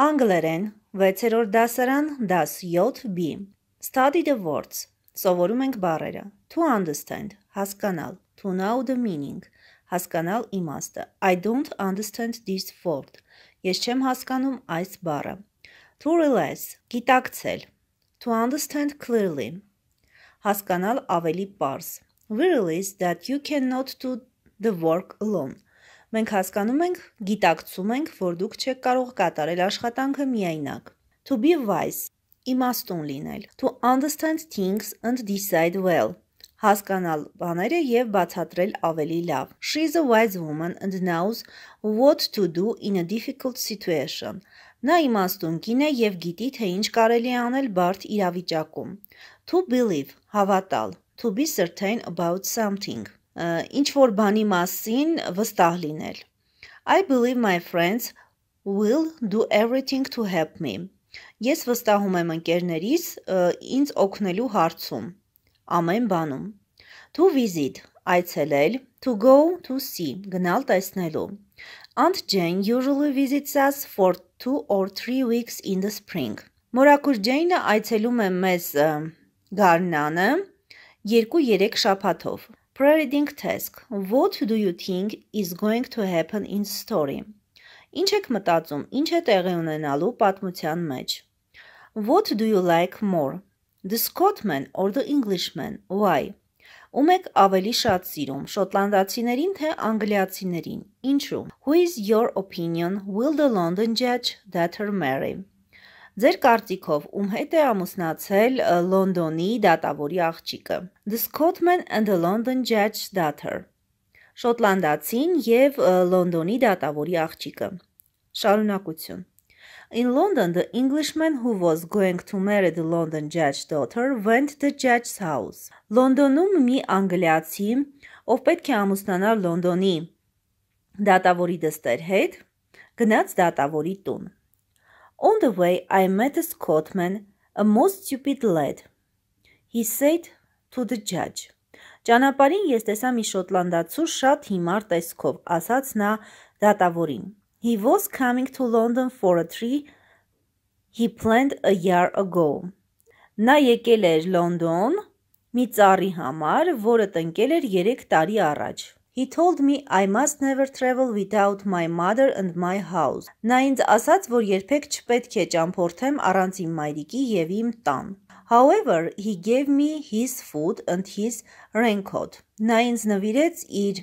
Անգլերեն 6-րդ դասարան, դաս 7B։ Study the words. Սովորում ենք բառերը։ To understand. Հասկանալ. To know the meaning. Հասկանալ իմաստը։ I don't understand this word. Ես չեմ հասկանում այս բառը։ To realize. Գիտակցել։ To understand clearly. Հասկանալ ավելի պարզ։ We realize that you cannot do the work alone. Մենք հասկանում ենք, գիտակցում ենք, որ դուք չեք կարող կատարել աշխատանքը միայնակ։ To be wise, իմաստուն լինել։ To understand things and decide well հասկանալ բաները եւ բացատրել ավելի լավ։ She is a wise woman and knows what to do in a difficult situation։ Նա իմաստուն կին է եւ գիտի թե ինչ կարելի է անել բարդ իրավիճակում։ To believe հավատալ, to be certain about something ինչ որ բանի մասին վստահ լինել։ I believe my friends will do everything to help me։ Ես վստահում եմ ընկերներիս ինձ օգնելու հարցում, ամեն բանում։ To visit, այցելել, to go, to see, գնալ տեսնելու։ Aunt Jane usually visits us for 2 or 3 weeks in the spring։ Մորակուր Ջեյնը այցելում է մեզ գարնանը 2-3 շաբաթով։ Spreading task. What do you think is going to happen in story? Ինչ եք մտածում, ինչ է տեղի ունենալու պատմության մեջ։ What do you like more? The Scotsman or the Englishman? Why? Ում եք ավելի շատ սիրում, շոտլանդացիներին թե անգլիացիներին։ Ինչու? Who is your opinion will the London judge that her marry? Ձեր կարծիքով ում հետ է ամուսնացել Լոնդոնի դատավորի աղջիկը։ The Scotsman and the London Judge's Daughter։ Շոտլանդացին եւ Լոնդոնի դատավորի աղջիկը։ Շարունակություն։ In London, the Englishman who was going to marry the London judge's daughter went to the judge's house. Լոնդոնում մի անգլիացի, ով պետք է ամուսնանար Լոնդոնի դատավորի դստեր հետ, գնաց դատավորի տուն։ On the way, I met a Scotsman, a most stupid lad. He said to the judge. Ճանապարհին ես տեսա մի շոտլանդացու շատ հիմար տեսքով, ասաց նա դատավորին. He was coming to London for a tree he planned a year ago. Նա եկել էր Լոնդոն մի ծառի համար, որը տնկել էր 3 տարի առաջ։ He told me I must never travel without my mother and my house. Նա ինձ ասաց, որ երբեք չպետք է ճամփորդեմ առանց իմ մայրիկի եւ իմ տան։ However, he gave me his food and his raincoat. Նա ինձ նվիրեց իր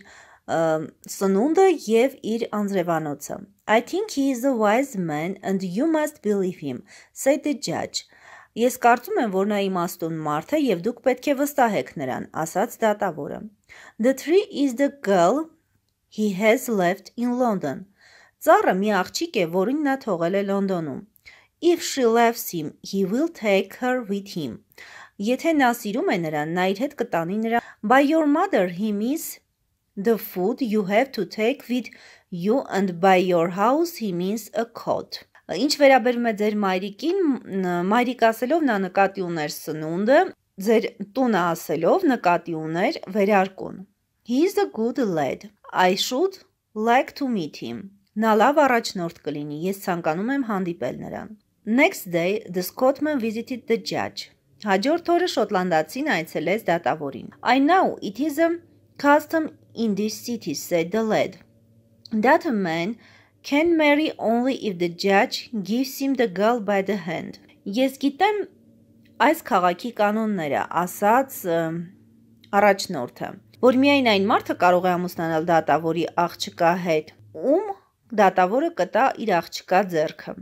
սնունդը եւ իր անձրևանոցը։ I think he is a wise man and you must believe him, said the judge. Ես կարծում եմ, որ նա իմաստուն մարդ է եւ դուք պետք է վստահեք նրան, ասաց դատավորը։ The tree is the girl he has left in London։ Ծառը մի աղջիկ է, որին նա թողել է Լոնդոնում։ If she loves him, he will take her with him։ Եթե նա սիրում է նրան, նա իր հետ կտանի նրան։ By your mother he means the food you have to take with you and by your house he means a coat։ Ինչ վերաբերում է ձեր մայրիկին, մայրիկ ասելով նա նկատի ուներ սնունդը, ձեր տունը ասելով նկատի ուներ վերարկուն։ He's a good lad. I should like to meet him. Նա լավ առաջնորդ կլինի, ես ցանկանում եմ հանդիպել նրան։ Next day the Scotsman visited the judge. Հաջորդ օրը շոտլանդացին այցելեց դատավորին։ I know it is a custom in this city said the lad that a man can marry only if the judge gives him the girl by the hand. Ես գիտեմ, այս քաղաքի կանոնները, ասաց առաջնորդը, որ միայն այն մարդը կարող է ամուսնանալ դատավորի աղջկա հետ, ում դատավորը կտա իր աղջկա ձեռքը։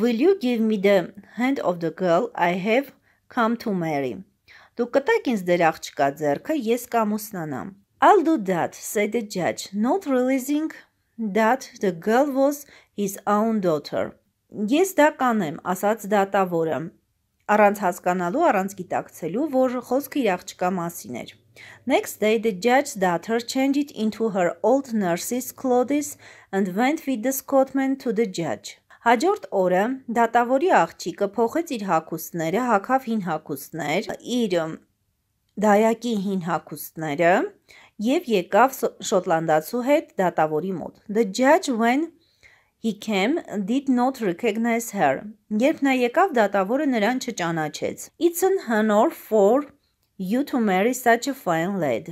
Will you give me the hand of the girl I have come to marry? Դու կտակ ինձ դեր աղջկա ձեռքը, ես կամուսնանամ։ I'll do that, said the judge, not realizing that the girl was his own daughter. Ես դա կանեմ, ասաց դատավորը, առանց հասկանալու, առանց գիտակցելու, որ խոսքը իր աղջկա մասին էր։ Next day the judge's daughter changed it into her old nurse's clothes and went with the Scotman to the judge. Հաջորդ օրը դատավորի աղջիկը փոխեց իր հագուստները, հակավ հին հագուստներ, իր դայակի հին հագուստները եւ եկավ շոտլանդացու հետ դատավորի մոտ։ The judge went He came did not recognize her. Երբ նա եկավ, դատավորը նրան չճանաչեց. It's an honor for you to marry such a fine lad.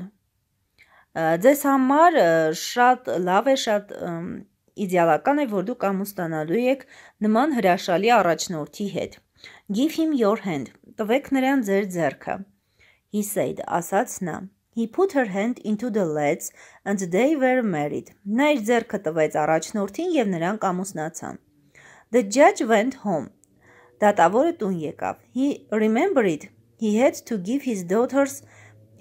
Ձեզ համար շատ լավ է, շատ իդեալական է, որ դուք ամուսնանալու եք նման հրաշալի առաջնորդի հետ։ Give him your hand. Տվեք նրան ձեր ձեռքը։ He said, ասաց նա։ He put her hand into the lad's and they were married. Նա իր ձեռքը տվեց առաջնորդին եւ նրանք ամուսնացան։ The judge went home. Դատավորը տուն եկավ։ He remembered he had to give his daughter's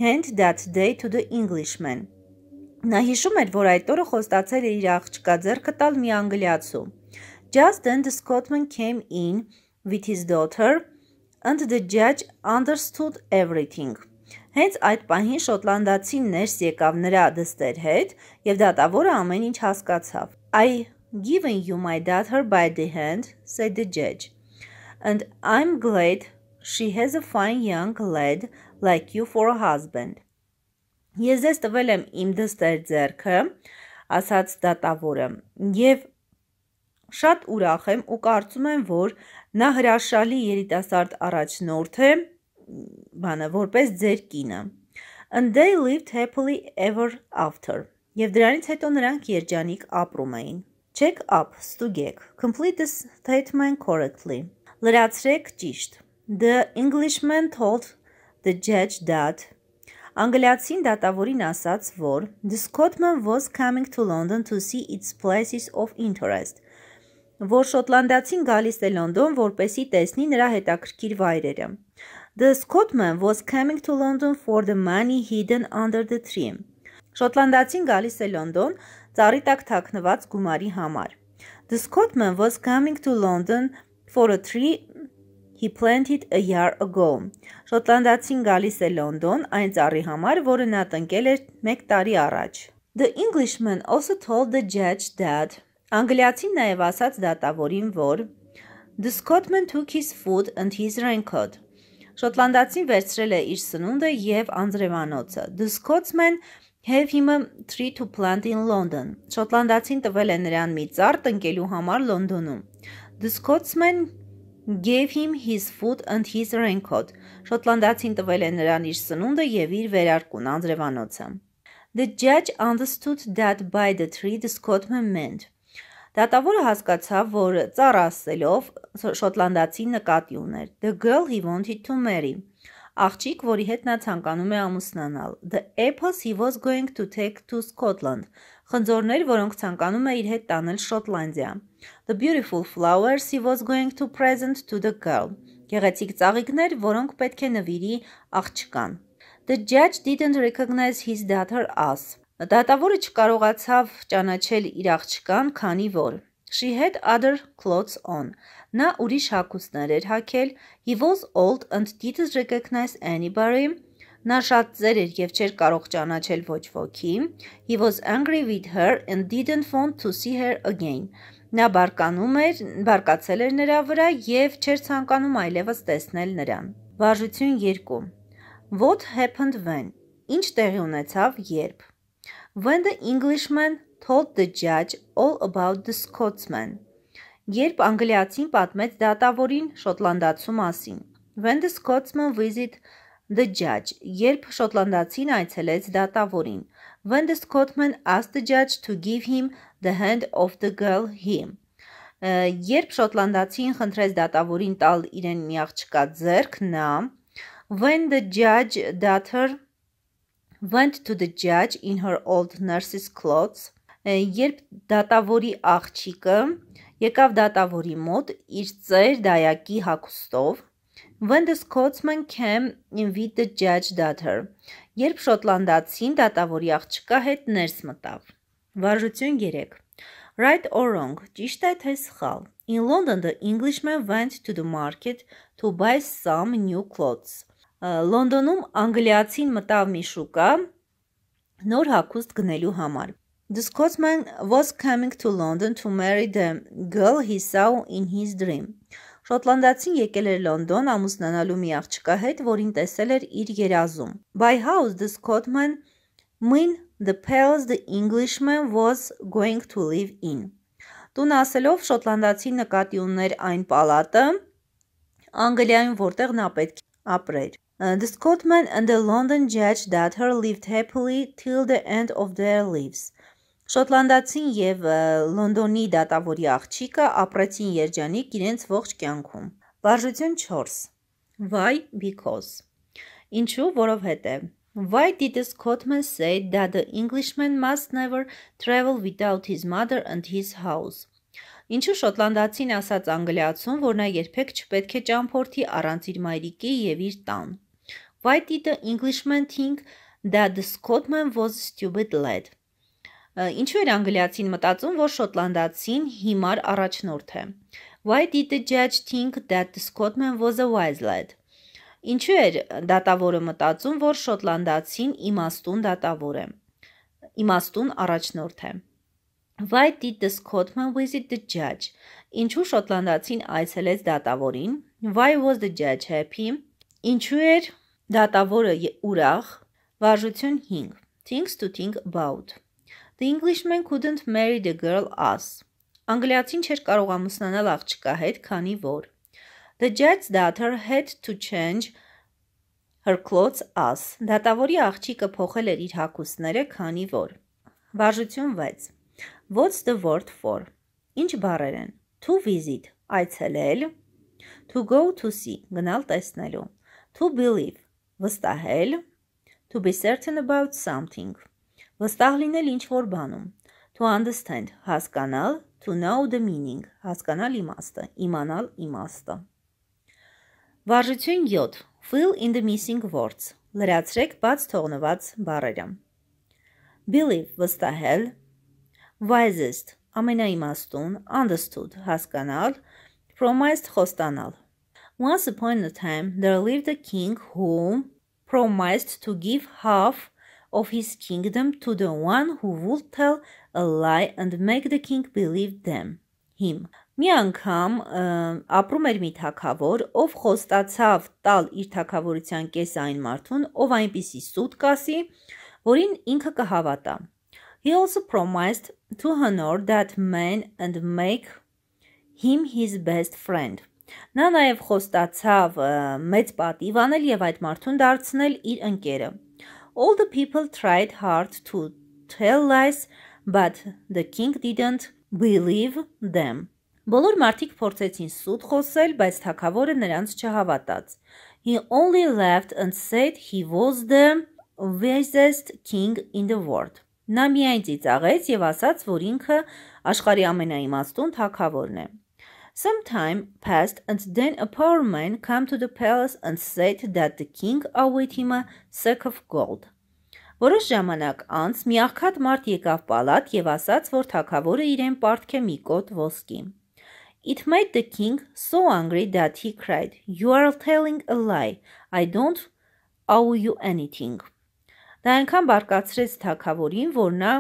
hand that day to the Englishman. Նա հիշում էր, որ այդ օրը խոստացել էր իր աղջկա ձեռքը տալ մի անգլիացու։ Just then the Scotsman came in with his daughter and the judge understood everything. Հենց այդ պահին շոտլանդացին ներս եկավ նրա դստեր հետ եւ դատավորը ամեն ինչ հասկացավ։ I given you my daughter by the hand, said the judge. And I'm glad she has a fine young lad like you for a husband. Ես ձեզ տվել եմ իմ դստեր ձեռքը, ասաց դատավորը, եւ շատ ուրախ եմ ու կարծում եմ, որ նա հրաշալի երիտասարդ առաջնորդ է, բանը, որպես ձեր կինը։ And they lived happily ever after։ Եվ դրանից հետո նրանք երջանիկ ապրում էին։ Check up, ստուգեք։ Complete this statement correctly։ Լրացրեք ճիշտ։ The Englishman told the judge that Անգլիացին դատավորին ասաց, որ The Scotman was coming to London to see its places of interest, որ շոտլանդացին գալիս է Լոնդոն, որպեսի տեսնի նրա հետաքրքիր վայրերը։ The Scotsman was coming to London for the money hidden under the tree. Շոտլանդացին գալիս է Լոնդոն ծառի տակ թաքնված գումարի համար։ The Scotsman was coming to London for a tree he planted a year ago։ Շոտլանդացին գալիս է Լոնդոն այն ծառի համար, որը նա տնկել էր 1 տարի առաջ։ The Englishman also told the judge that Անգլիացին նաև ասաց դատավորին, որ The Scotsman took his food and his raincoat։ Շոտլանդացին վերցրել է իր սնունդը եւ անձրևանոցը։ The Scotsman have him a tree to plant in London։ Շոտլանդացին տվել է նրան մի ծառ տնկելու համար Լոնդոնում։ The Scotsman gave him his food and his raincoat։ Շոտլանդացին տվել է նրան իր սնունդը եւ իր վերարկուն անձրևանոցը։ The judge understood that by the tree the Scotsman meant Դատավորը հասկացավ, որ ծառ ասելով շոտլանդացի նկատի ուներ. The girl he wanted to marry. աղջիկ, որի հետ նա ցանկանում է ամուսնանալ։ The apples he was going to take to Scotland. խնձորներ, որոնք ցանկանում է իր հետ տանել Շոտլանդիա։ The beautiful flowers he was going to present to the girl. Գեղեցիկ ծաղիկներ, որոնք պետք է նվիրի աղջկան։ The judge didn't recognize his daughter as Դատավորը չկարողացավ ճանաչել իր աղջկան, քանի որ She had other clothes on. Նա ուրիշ հագուստներ էր հագել, he was old and didn't recognize anybody. Նա շատ ծեր էր եւ չէր կարող ճանաչել ոչ ոքի. He was angry with her and didn't want to see her again. Նա բարկանում էր, բարկացել էր նրա վրա եւ չէր ցանկանում այլևս տեսնել նրան։ Վարժություն 2. What happened when? Ինչ տեղի ունեցավ երբ։ When the Englishman told the judge all about the Scotsman. Երբ անգլիացին պատմեց դատավորին շոտլանդացու մասին։ When the Scotsman visit the judge. Երբ շոտլանդացին այցելեց դատավորին։ When the Scotsman asked the judge to give him the hand of the girl him. Երբ շոտլանդացին խնդրեց դատավորին տալ իրեն մի աղջկա ձեռք, նա When the judge daughter went to the judge in her old nurse's clothes, երբ դատավորի աղջիկը եկավ դատավորի մոտ իր ծեր դայակի հագուստով, when the Scotsman came with the judge daughter, երբ շոտլանդացին դատավորի աղջիկա հետ ներս մտավ։ Վարժություն 3 Right or wrong, ճիշտ է թե սխալ։ In London the Englishman went to the market to buy some new clothes Լոնդոնում անգլիացին մտավ մի շուկա նոր հագուստ գնելու համար։ The Scotsman was coming to London to marry the girl he saw in his dream. Շոտլանդացին եկել էր Լոնդոն ամուսնանալու մի աղջկա հետ, որին տեսել էր իր երազում։ By house the Scotsman mean the palace the Englishman was going to live in։ Տուն ասելով շոտլանդացին նկատի ուներ այն պալատը, Անգլիայում, որտեղ նա պետք ապրեր։ Uh, the Scotman and the London judge that her lived happily till the end of their lives. Շոտլանդացին եւ uh, Լոնդոնի դատավորի աղջիկը ապրեցին երջանիկ իրենց ողջ կյանքում։ Վարժություն 4. Why because. Ինչու, որովհետեւ Why did the Scotman say that the Englishman must never travel without his mother and his house? Ինչու շոտլանդացին ասաց անգլիացուն, որ նա երբեք չպետք է ճամփորդի առանց իր մայրիկի եւ իր տան։ Why did the Englishman think that the Scotsman was stupid lad? Ինչու էր անգլիացին մտածում, որ շոտլանդացին հիմար առաջնորդ է։ Why did the judge think that the Scotsman was a wise lad? Ինչու էր դատավորը մտածում, որ շոտլանդացին իմաստուն դատավոր է։ Իմաստուն առաջնորդ է։ Why did the Scotsman visit the judge? Ինչու շոտլանդացին այցելեց դատավորին? Why was the judge happy? Ինչու էր դատավորը ուրախ? Վարժություն 5. Things to think about. The Englishman couldn't marry the girl us. Անգլիացին չէր կարող ամուսնանալ աղջկա հետ, քանի որ The judge's daughter had to change her clothes us. Դատավորի աղջիկը փոխել էր իր հագուստները, քանի որ Վարժություն 6. What's the word for? Ինչ բառեր են։ To visit, այցելել, to go to see, գնալ տեսնելու, to believe, վստահել, to be certain about something, վստահ լինել ինչ-որ բանում, to understand, հասկանալ, to know the meaning, հասկանալ իմաստը, իմանալ իմաստը։ Վարժություն 7. Fill in the missing words. Լրացրեք բաց թողնված բառերը։ Believe, վստահել, wisest ամենաիմաստուն understood հասկանալ promised խոստանալ Once upon a time there lived a king who promised to give half of his kingdom to the one who would tell a lie and make the king believe them him Մի անգամ ապրում էր մի թակավոր, ով խոստացավ տալ իր թակավորության կեսը այն մարդուն, ով այնպիսի սուտ կասի, որին ինքը կհավատա։ He also promised to honor that man and make him his best friend. Նա նաև խոստացավ մեծ պատիվ անել եւ այդ մարդուն դարձնել իր ընկերը։ All the people tried hard to tell lies, but the king didn't believe them. Բոլոր մարդիկ փորձեցին սուտ խոսել, բայց թագավորը նրանց չհավատաց։ He only laughed and said he was the wisest king in the world. Նա միայն ծիծաղեց եւ ասաց, որ ինքը աշխարհի ամենաիմաստուն թագավորն է։ Sometime passed and then a poor man came to the palace and said that the king owed him a sack of gold. Որոշ ժամանակ անց մի աղքատ մարդ եկավ պալատ եւ ասաց, որ թակավորը իրեն պարտք է մի կոտ ոսկի։ It made the king so angry that he cried, "You are telling a lie. I don't owe you anything." Դա այնքան բարկացրեց թակավորին, որ նա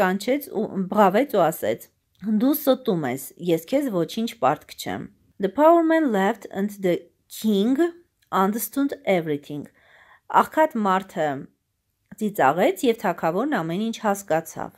կանչեց ու բղավեց ու ասեց. «Դու ստում ես, ես քեզ ոչինչ պարտք չեմ»։ The power man left and the king understood everything. Աղքատ մարդը ծիծաղեց եւ թակավորն ամեն ինչ հասկացավ։